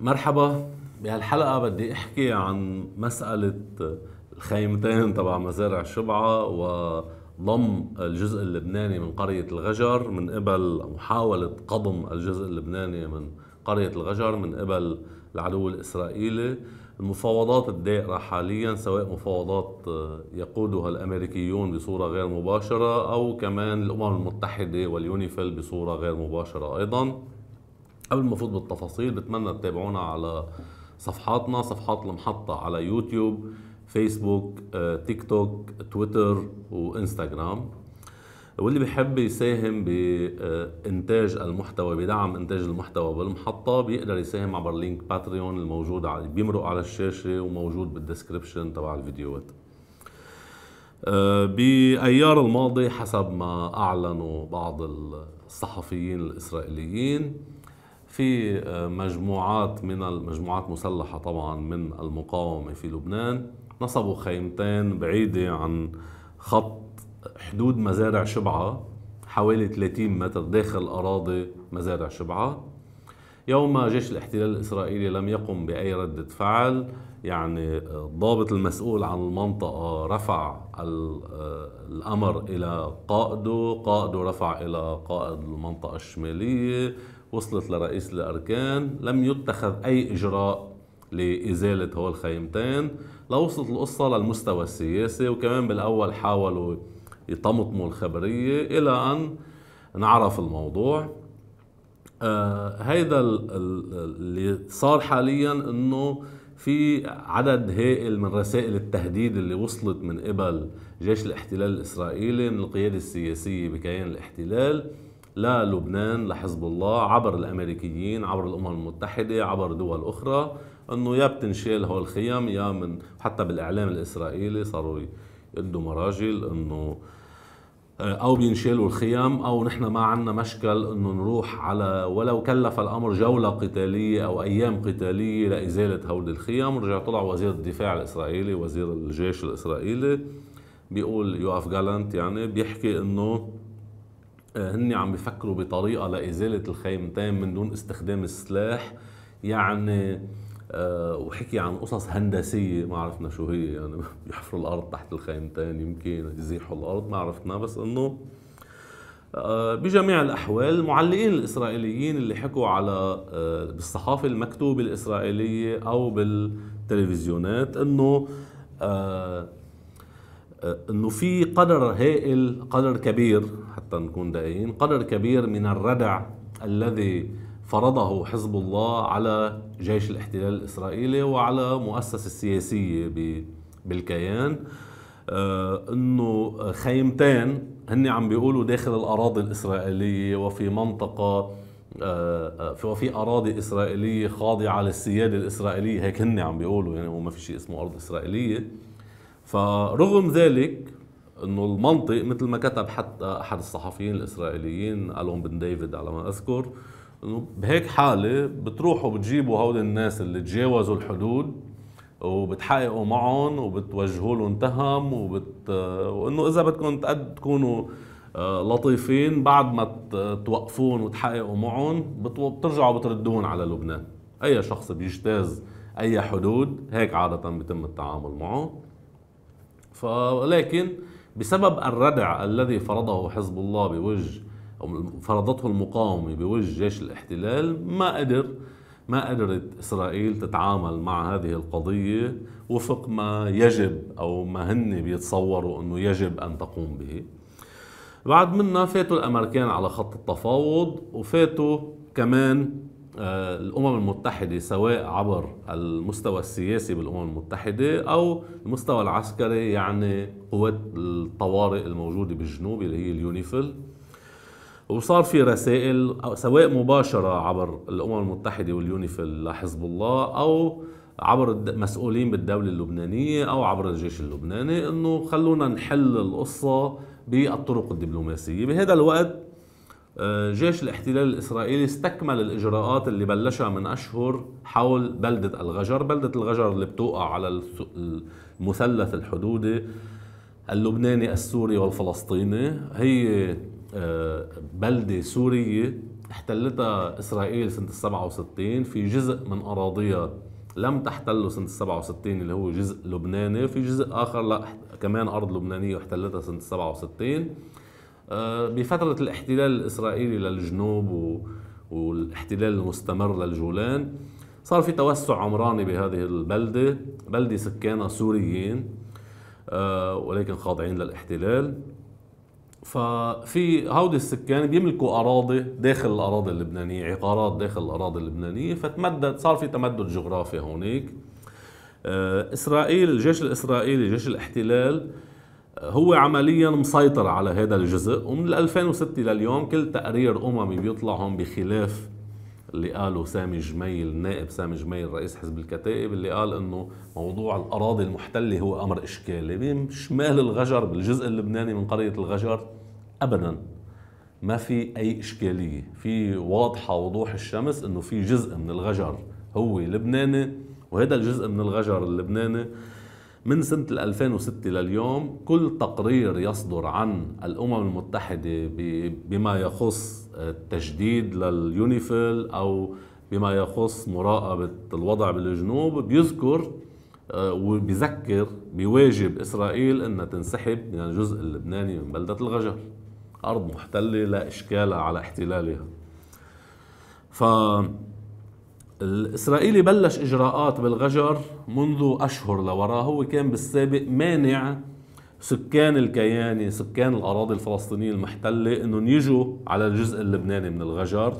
مرحبا بهالحلقة بدي احكي عن مسألة الخيمتين تبع مزارع شبعة وضم الجزء اللبناني من قرية الغجر من قبل محاولة قضم الجزء اللبناني من قرية الغجر من قبل العدو الإسرائيلي المفاوضات الدائرة حاليا سواء مفاوضات يقودها الأمريكيون بصورة غير مباشرة أو كمان الأمم المتحدة واليونيفيل بصورة غير مباشرة أيضا قبل ما افوت بالتفاصيل بتمنى تتابعونا على صفحاتنا صفحات المحطة على يوتيوب فيسبوك آه، تيك توك تويتر وانستغرام واللي بيحب يساهم بإنتاج المحتوى بدعم إنتاج المحتوى بالمحطة بيقدر يساهم عبر لينك باتريون الموجود على بيمرق على الشاشة وموجود بالديسكربشن تبع الفيديوهات آه، بأيار الماضي حسب ما أعلنوا بعض الصحفيين الإسرائيليين في آه، مجموعات من المجموعات مسلحة طبعا من المقاومة في لبنان نصبوا خيمتين بعيدة عن خط حدود مزارع شبعة حوالي 30 متر داخل أراضي مزارع شبعة يوم جيش الاحتلال الإسرائيلي لم يقم بأي ردة فعل يعني آه، الضابط المسؤول عن المنطقة رفع آه، الأمر إلى قائده قائده رفع إلى قائد المنطقة الشمالية وصلت لرئيس الأركان لم يتخذ أي إجراء لإزالة هول الخيمتين لوصلت القصة للمستوى السياسي وكمان بالأول حاولوا يطمطموا الخبرية إلى أن نعرف الموضوع آه هيدا اللي صار حاليا انه في عدد هائل من رسائل التهديد اللي وصلت من قبل جيش الاحتلال الاسرائيلي من القياده السياسيه بكيان الاحتلال للبنان لحزب الله عبر الامريكيين عبر الامم المتحده عبر دول اخرى انه يا بتنشال هول الخيم يا من حتى بالاعلام الاسرائيلي صاروا يدوا مراجل انه آه، او بينشالوا الخيام او نحن ما عندنا مشكل انه نروح على ولو كلف الامر جوله قتاليه او ايام قتاليه لازاله هول الخيام رجع طلع وزير الدفاع الاسرائيلي وزير الجيش الاسرائيلي بيقول اف جالانت يعني بيحكي انه هن عم بيفكروا بطريقه لازاله الخيمتين من دون استخدام السلاح يعني آه، وحكي عن قصص هندسيه ما عرفنا شو هي يعني بيحفروا الارض تحت الخيمتين يمكن يزيحوا الارض ما عرفنا بس انه آه، بجميع الاحوال المعلقين الاسرائيليين اللي حكوا على آه، بالصحافه المكتوبه الاسرائيليه او بالتلفزيونات انه آه، انه في قدر هائل قدر كبير حتى نكون دقيقين قدر كبير من الردع الذي فرضه حزب الله على جيش الاحتلال الاسرائيلي وعلى مؤسسه السياسيه بالكيان آه، انه خيمتين هن عم بيقولوا داخل الاراضي الاسرائيليه وفي منطقه آه، وفي اراضي اسرائيليه خاضعه للسياده الاسرائيليه هيك هن عم بيقولوا يعني وما في شيء اسمه ارض اسرائيليه فرغم ذلك انه المنطق مثل ما كتب حتى احد الصحفيين الاسرائيليين الون بن ديفيد على ما اذكر انه بهيك حاله بتروحوا بتجيبوا هول الناس اللي تجاوزوا الحدود وبتحققوا معهم وبتوجهوا لهم تهم وبت وانه اذا بدكم تكونوا آه، لطيفين بعد ما توقفون وتحققوا معهم بترجعوا بتردون على لبنان اي شخص بيجتاز اي حدود هيك عاده بيتم التعامل معه ولكن بسبب الردع الذي فرضه حزب الله بوجه أو فرضته المقاومة بوجه جيش الاحتلال ما قدر ما قدرت إسرائيل تتعامل مع هذه القضية وفق ما يجب أو ما هن بيتصوروا أنه يجب أن تقوم به بعد منا فاتوا الأمريكان على خط التفاوض وفاتوا كمان آه، الامم المتحده سواء عبر المستوى السياسي بالامم المتحده او المستوى العسكري يعني قوات الطوارئ الموجوده بالجنوب اللي هي اليونيفل وصار في رسائل سواء مباشره عبر الامم المتحده واليونيفل لحزب الله او عبر مسؤولين بالدولة اللبنانية أو عبر الجيش اللبناني أنه خلونا نحل القصة بالطرق الدبلوماسية بهذا الوقت آه، جيش الاحتلال الاسرائيلي استكمل الاجراءات اللي بلشها من اشهر حول بلده الغجر، بلده الغجر اللي بتوقع على المثلث الحدودي اللبناني السوري والفلسطيني، هي آه، بلده سوريه احتلتها اسرائيل سنه 67 في جزء من اراضيها لم تحتله سنه 67 اللي هو جزء لبناني، في جزء اخر لا كمان ارض لبنانيه واحتلتها سنه 67 آه، بفترة الاحتلال الإسرائيلي للجنوب والاحتلال المستمر للجولان صار في توسع عمراني بهذه البلدة بلدة سكانها سوريين آه، ولكن خاضعين للاحتلال ففي هودي السكان بيملكوا اراضي داخل الاراضي اللبنانيه عقارات داخل الاراضي اللبنانيه فتمدد صار في تمدد جغرافي هونيك آه، اسرائيل الجيش الاسرائيلي جيش الاحتلال هو عمليا مسيطر على هذا الجزء ومن 2006 لليوم كل تقرير اممي بيطلع هون بخلاف اللي قاله سامي جميل النائب سامي جميل رئيس حزب الكتائب اللي قال انه موضوع الاراضي المحتله هو امر اشكالي بين شمال الغجر بالجزء اللبناني من قريه الغجر ابدا ما في اي اشكاليه في واضحه وضوح الشمس انه في جزء من الغجر هو لبناني وهذا الجزء من الغجر اللبناني من سنة 2006 لليوم كل تقرير يصدر عن الأمم المتحدة بما يخص التجديد لليونيفيل أو بما يخص مراقبة الوضع بالجنوب بيذكر آه، وبيذكر بواجب إسرائيل أنها تنسحب من الجزء اللبناني من بلدة الغجر أرض محتلة لا إشكال على احتلالها ف الإسرائيلي بلش إجراءات بالغجر منذ أشهر لورا هو كان بالسابق مانع سكان الكياني سكان الأراضي الفلسطينية المحتلة إنهم يجوا على الجزء اللبناني من الغجر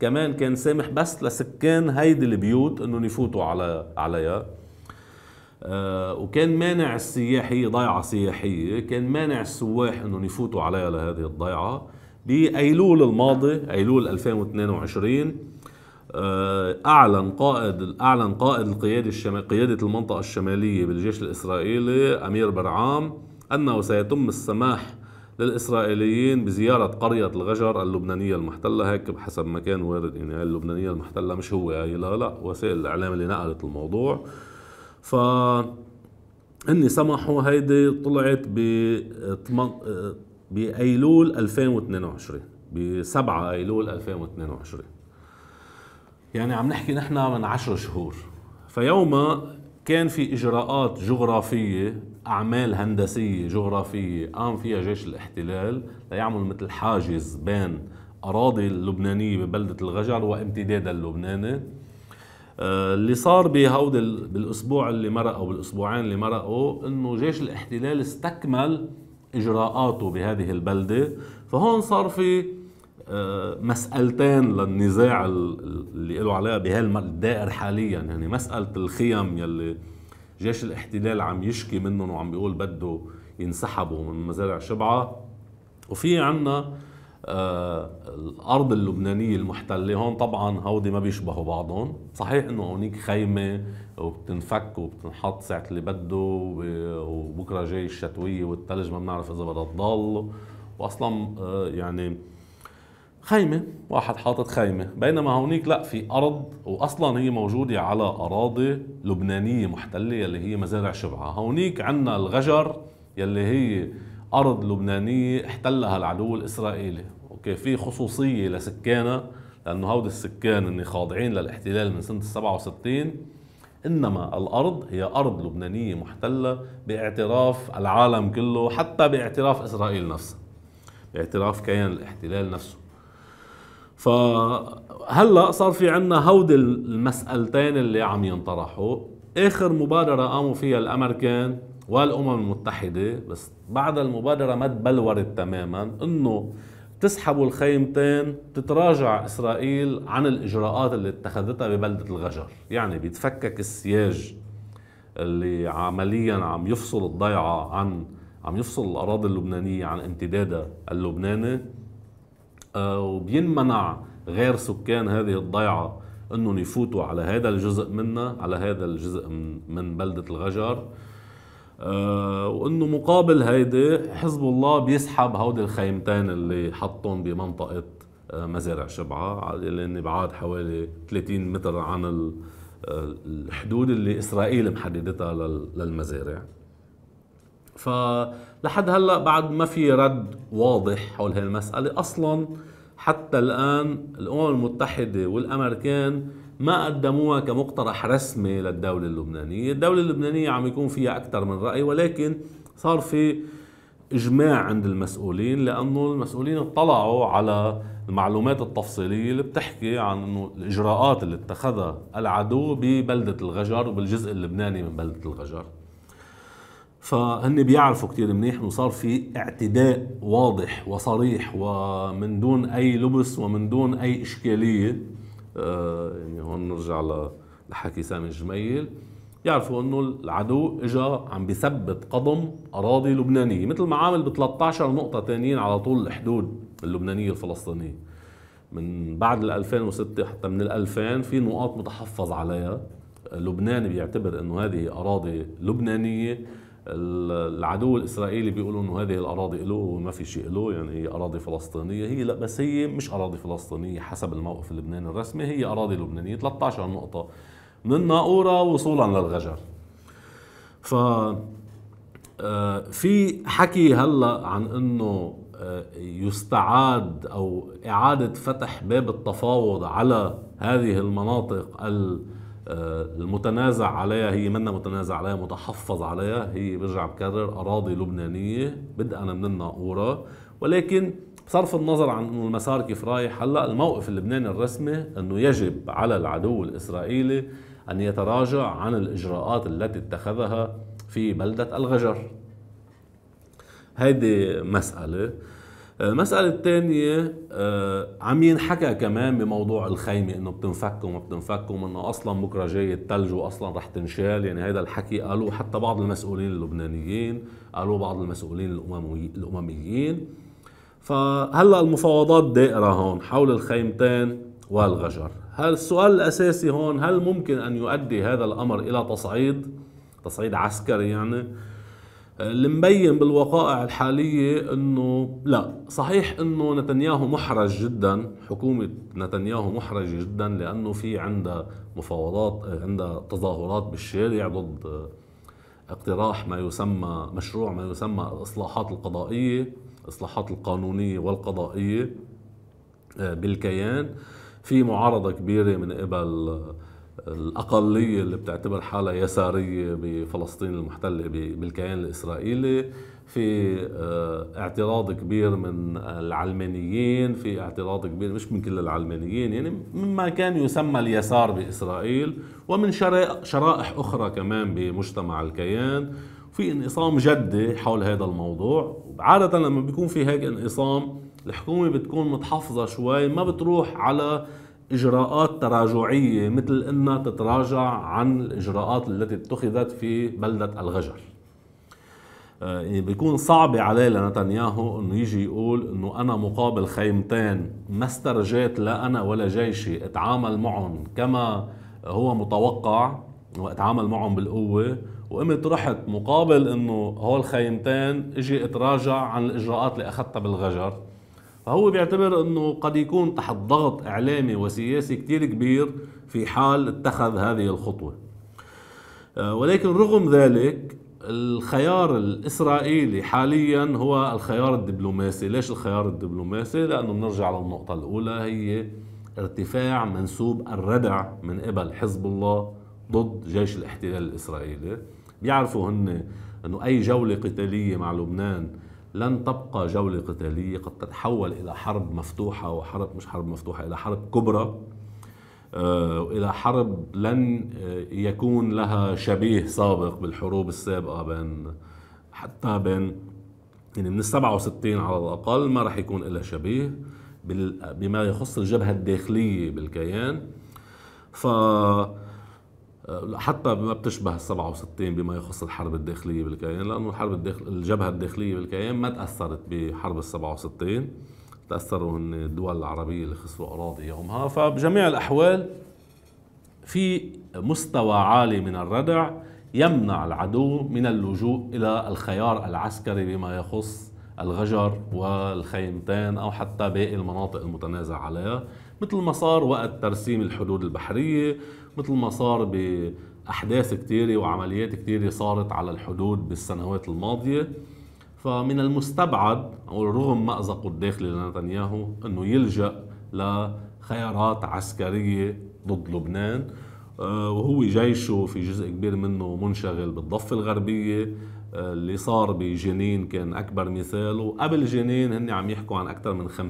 كمان كان سامح بس لسكان هيدي البيوت انهم يفوتوا على عليها آه وكان مانع السياحية ضيعة سياحية كان مانع السواح انهم يفوتوا عليها لهذه الضيعة بأيلول الماضي أيلول 2022 آه، اعلن قائد اعلن قائد القياده الشمال قياده المنطقه الشماليه بالجيش الاسرائيلي امير برعام انه سيتم السماح للاسرائيليين بزياره قريه الغجر اللبنانيه المحتله هيك بحسب ما كان وارد يعني اللبنانيه المحتله مش هو لا لا وسائل الاعلام اللي نقلت الموضوع ف اني سمحوا هيدي طلعت ب آه، بايلول 2022 ب 7 ايلول 2022 يعني عم نحكي نحن من عشر شهور فيوما كان في إجراءات جغرافية أعمال هندسية جغرافية قام فيها جيش الاحتلال ليعمل مثل حاجز بين أراضي اللبنانية ببلدة الغجر وامتداد اللبناني آه، اللي صار بهود بالاسبوع اللي مرق او بالاسبوعين اللي مرقوا انه جيش الاحتلال استكمل اجراءاته بهذه البلده فهون صار في مسألتين للنزاع اللي له علاقة بهالدائر حاليا يعني مسألة الخيم يلي جيش الاحتلال عم يشكي منهم وعم بيقول بده ينسحبوا من مزارع شبعة وفي عنا آه، الارض اللبنانيه المحتله هون طبعا هودي ما بيشبهوا بعضهم صحيح انه هونيك خيمه وبتنفك وبتنحط ساعه اللي بده وبكره جاي الشتويه والثلج ما بنعرف اذا بدها تضل واصلا آه، يعني خيمة واحد حاطط خيمة بينما هونيك لا في أرض وأصلا هي موجودة على أراضي لبنانية محتلة يلي هي مزارع شبعة هونيك عنا الغجر يلي هي أرض لبنانية احتلها العدو الإسرائيلي أوكي في خصوصية لسكانها لأنه هود السكان اللي خاضعين للاحتلال من سنة 67 إنما الأرض هي أرض لبنانية محتلة باعتراف العالم كله حتى باعتراف إسرائيل نفسها باعتراف كيان الاحتلال نفسه فهلا صار في عندنا هودي المسألتين اللي عم ينطرحوا اخر مبادره قاموا فيها الامريكان والامم المتحده بس بعد المبادره ما تبلورت تماما انه تسحبوا الخيمتين تتراجع اسرائيل عن الاجراءات اللي اتخذتها ببلده الغجر يعني بيتفكك السياج اللي عمليا عم يفصل الضيعه عن عم يفصل الاراضي اللبنانيه عن امتدادها اللبناني آه، وبينمنع غير سكان هذه الضيعة انهم يفوتوا على هذا الجزء منا على هذا الجزء من, بلدة الغجر آه، وانه مقابل هيدي حزب الله بيسحب هودي الخيمتين اللي حطهم بمنطقة آه، مزارع شبعة اللي بعاد حوالي 30 متر عن الحدود اللي اسرائيل محددتها للمزارع فلحد هلا بعد ما في رد واضح حول هالمسألة اصلا حتى الآن الأمم المتحدة والأمريكان ما قدموها كمقترح رسمي للدولة اللبنانية الدولة اللبنانية عم يكون فيها أكثر من رأي ولكن صار في إجماع عند المسؤولين لأنه المسؤولين اطلعوا على المعلومات التفصيلية اللي بتحكي عن انه الإجراءات اللي اتخذها العدو ببلدة الغجر وبالجزء اللبناني من بلدة الغجر فهن بيعرفوا كتير منيح انه صار في اعتداء واضح وصريح ومن دون اي لبس ومن دون اي اشكاليه آه يعني هون نرجع لحكي سامي الجميل يعرفوا انه العدو اجى عم بثبت قضم اراضي لبنانيه مثل ما عامل ب 13 نقطه ثانيين على طول الحدود اللبنانيه الفلسطينيه من بعد ال 2006 حتى من ال 2000 في نقاط متحفظ عليها لبنان بيعتبر انه هذه اراضي لبنانيه العدو الاسرائيلي بيقولوا انه هذه الاراضي له وما في شيء له يعني هي اراضي فلسطينيه هي لا بس هي مش اراضي فلسطينيه حسب الموقف اللبناني الرسمي هي اراضي لبنانيه 13 نقطه من الناقوره وصولا للغجر ف آه، في حكي هلا عن انه آه، يستعاد او اعاده فتح باب التفاوض على هذه المناطق ال آه، المتنازع عليها هي منا متنازع عليها متحفظ عليها هي برجع بكرر اراضي لبنانيه بدءا من الناقوره ولكن بصرف النظر عن انه المسار كيف رايح هلا الموقف اللبناني الرسمي انه يجب على العدو الاسرائيلي ان يتراجع عن الاجراءات التي اتخذها في بلده الغجر هيدي مساله المسألة آه، الثانية آه، عم ينحكى كمان بموضوع الخيمة انه بتنفك وما بتنفك وانه اصلا بكره جاي الثلج واصلا رح تنشال يعني هذا الحكي قالوه حتى بعض المسؤولين اللبنانيين قالوه بعض المسؤولين الامميين فهلا المفاوضات دائرة هون حول الخيمتين والغجر هل السؤال الاساسي هون هل ممكن ان يؤدي هذا الامر الى تصعيد تصعيد عسكري يعني المبين بالوقائع الحالية انه لا صحيح انه نتنياهو محرج جدا حكومة نتنياهو محرجة جدا لانه في عندها مفاوضات عندها تظاهرات بالشارع ضد اقتراح ما يسمى مشروع ما يسمى الاصلاحات القضائية الاصلاحات القانونية والقضائية آه، بالكيان في معارضة كبيرة من قبل الأقلية اللي بتعتبر حالها يسارية بفلسطين المحتلة بالكيان الإسرائيلي في آه، اعتراض كبير من العلمانيين في اعتراض كبير مش من كل العلمانيين يعني مما كان يسمى اليسار بإسرائيل ومن شرائح أخرى كمان بمجتمع الكيان في انقسام جدي حول هذا الموضوع عادة لما بيكون في هيك انقسام الحكومة بتكون متحفظة شوي ما بتروح على اجراءات تراجعيه مثل انها تتراجع عن الاجراءات التي اتخذت في بلده الغجر آه، يعني بيكون صعب عليه لنتنياهو انه يجي يقول انه انا مقابل خيمتين ما استرجيت لا انا ولا جيشي اتعامل معهم كما هو متوقع واتعامل معهم بالقوه وقمت رحت مقابل انه هول خيمتين اجي اتراجع عن الاجراءات اللي اخذتها بالغجر فهو بيعتبر انه قد يكون تحت ضغط اعلامي وسياسي كتير كبير في حال اتخذ هذه الخطوه. آه، ولكن رغم ذلك الخيار الاسرائيلي حاليا هو الخيار الدبلوماسي، ليش الخيار الدبلوماسي؟ لانه بنرجع للنقطه الاولى هي ارتفاع منسوب الردع من قبل حزب الله ضد جيش الاحتلال الاسرائيلي، بيعرفوا هن انه اي جوله قتاليه مع لبنان لن تبقى جولة قتالية قد تتحول إلى حرب مفتوحة وحرب مش حرب مفتوحة إلى حرب كبرى آه، إلى حرب لن آه، يكون لها شبيه سابق بالحروب السابقة بين حتى بين يعني من ال 67 على الأقل ما راح يكون لها شبيه بما يخص الجبهة الداخلية بالكيان ف حتى ما بتشبه ال 67 بما يخص الحرب الداخليه بالكيان لانه الحرب الداخل الجبهه الداخليه بالكيان ما تاثرت بحرب ال 67 تاثروا هن الدول العربيه اللي خسروا اراضي يومها فبجميع الاحوال في مستوى عالي من الردع يمنع العدو من اللجوء الى الخيار العسكري بما يخص الغجر والخيمتين أو حتى باقي المناطق المتنازع عليها مثل ما صار وقت ترسيم الحدود البحرية مثل ما صار بأحداث كثيرة وعمليات كثيرة صارت على الحدود بالسنوات الماضية فمن المستبعد أو رغم مأزقه الداخلي لنتنياهو أنه يلجأ لخيارات عسكرية ضد لبنان آه، وهو جيشه في جزء كبير منه منشغل بالضفة الغربية اللي صار بجنين كان اكبر مثال وقبل جنين هن عم يحكوا عن اكثر من 50%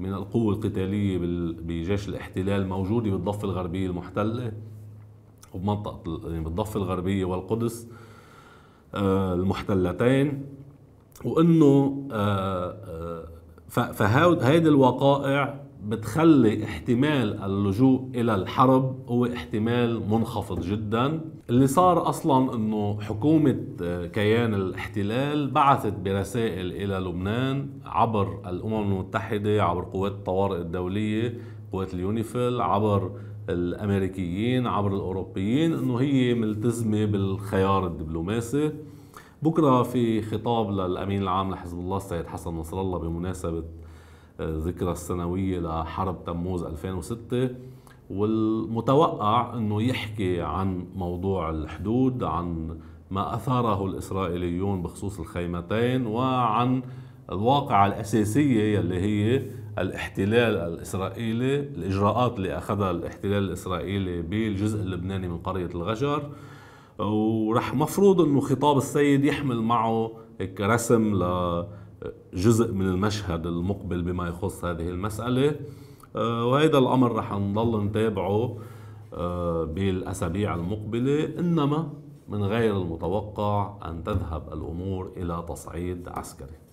من القوة القتالية بجيش الاحتلال موجودة بالضفة الغربية المحتلة وبمنطقة يعني بالضفة الغربية والقدس آه، المحتلتين وانه آه، آه، فهيدي الوقائع بتخلي احتمال اللجوء الى الحرب هو احتمال منخفض جدا اللي صار اصلا انه حكومه آه، كيان الاحتلال بعثت برسائل الى لبنان عبر الامم المتحده عبر قوات الطوارئ الدوليه قوات اليونيفيل عبر الامريكيين عبر الاوروبيين انه هي ملتزمه بالخيار الدبلوماسي بكره في خطاب للامين العام لحزب الله السيد حسن نصر الله بمناسبه الذكرى السنوية لحرب تموز 2006 والمتوقع أنه يحكي عن موضوع الحدود عن ما أثاره الإسرائيليون بخصوص الخيمتين وعن الواقعة الأساسية يلي هي الاحتلال الإسرائيلي الإجراءات اللي أخذها الاحتلال الإسرائيلي بالجزء اللبناني من قرية الغجر ورح مفروض أنه خطاب السيد يحمل معه رسم ل جزء من المشهد المقبل بما يخص هذه المسألة آه، وهذا الأمر رح نضل نتابعه آه، بالأسابيع المقبلة إنما من غير المتوقع أن تذهب الأمور إلى تصعيد عسكري